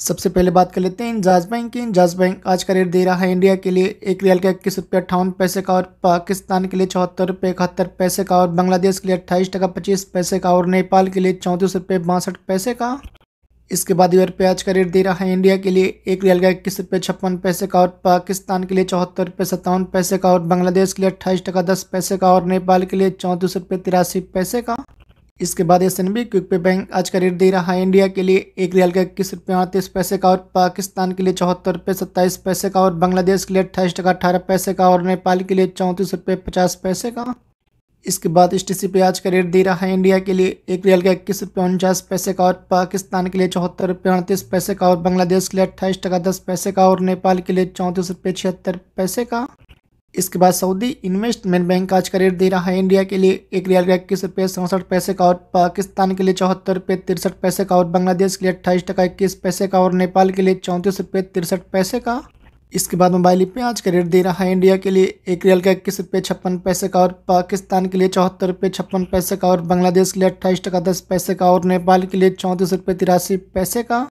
सबसे पहले बात कर लेते हैं इंजाज बैंक की इंजाज बैंक आज का रेट दे रहा है इंडिया के लिए एक रियल का इक्कीस रुपये अट्ठावन पैसे का और पाकिस्तान के लिए चौहत्तर रुपये इकहत्तर पैसे का और बांग्लादेश के लिए अट्ठाईस टका पच्चीस पैसे का और नेपाल के लिए चौंतीस रुपये बासठ पैसे का इसके बाद यूर पे आज का रेट दे रहा है इंडिया के लिए एक रियल का इक्कीस रुपये छप्पन पैसे का और पाकिस्तान के लिए चौहत्तर रुपये सत्तावन पैसे का और बांग्लादेश के लिए अट्ठाईस टका दस पैसे का और नेपाल के लिए चौंतीस रुपये तिरासी पैसे का इसके बाद S N B quick pay bank आज का रेट दे रहा है इंडिया के लिए एक रियाल का इक्कीस रुपये अड़तीस पैसे का और पाकिस्तान के लिए चौहत्तर रुपये सत्ताईस पैसे का और बांग्लादेश के लिए अट्ठाईस टका अठारह पैसे का और नेपाल के लिए चौंतीस रुपये पचास पैसे का इसके बाद एस टी सी पे आज का रेट दे रहा है इंडिया के लिए एक रियाल का इक्कीस रुपये उनचास पैसे का और पाकिस्तान के लिए चौहत्तर रुपये अड़तीस पैसे का और बांग्लादेश के लिए अट्ठाईस टका दस पैसे का और नेपाल के लिए चौंतीस रुपये छिहत्तर पैसे का इसके बाद सऊदी इन्वेस्टमेंट बैंक आज का रेट दे रहा है इंडिया के लिए एक रियाल का इक्कीस रुपये सड़सठ पैसे का और पाकिस्तान के लिए चौहत्तर रुपये तिरसठ पैसे का और बांग्लादेश के लिए अट्ठाईस टका इक्कीस पैसे का और नेपाल के लिए चौंतीस रुपये तिरसठ पैसे का इसके बाद मोबाइल ऐप में आज का रेट दे रहा है इंडिया के लिए एक रियल का इक्कीस रुपये छप्पन पैसे का और पाकिस्तान के लिए चौहत्तर रुपये छप्पन पैसे का और बांग्लादेश के लिए अट्ठाईस टका दस पैसे का और नेपाल के लिए चौंतीस रुपये तिरासी पैसे का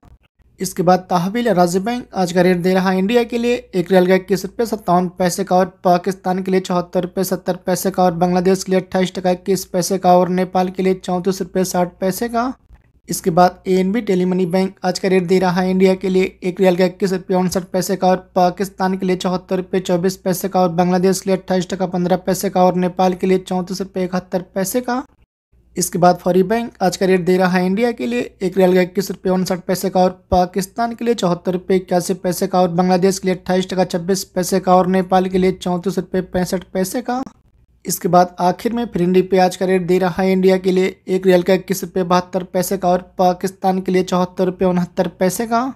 इसके बाद तहवील राज्य बैंक आज का रेट दे रहा है इंडिया के लिए एक रियल का इक्कीस रुपये सत्तावन पैसे का और पाकिस्तान के लिए चौहत्तर रुपये सत्तर पैसे का और बांग्लादेश के लिए अट्ठाईस टका इक्कीस पैसे का और नेपाल के लिए चौंतीस रुपये साठ पैसे का इसके बाद A N B tele money bank आज का रेट दे रहा है इंडिया के लिए एक रियल का इक्कीस रुपये उनसठ पैसे का और पाकिस्तान के लिए चौहत्तर रुपये चौबीस पैसे का और बांग्लादेश के लिए अट्ठाईस टका पंद्रह पैसे का और नेपाल के लिए चौंतीस रुपये इकहत्तर पैसे का इसके बाद फौरी बैंक आज का रेट दे रहा है इंडिया के लिए एक रियल का इक्कीस रुपये उनसठ पैसे का और पाकिस्तान के लिए चौहत्तर रुपये इक्यासी पैसे का और बांग्लादेश के लिए अट्ठाईस टका छब्बीस पैसे का और नेपाल के लिए चौंतीस रुपये पैंसठ पैसे का इसके बाद आखिर में फिर इंडी पे आज का रेट दे रहा है इंडिया के लिए एक रियल का इक्कीस रुपये बहत्तर पैसे का और पाकिस्तान के लिए चौहत्तर रुपये उनहत्तर पैसे का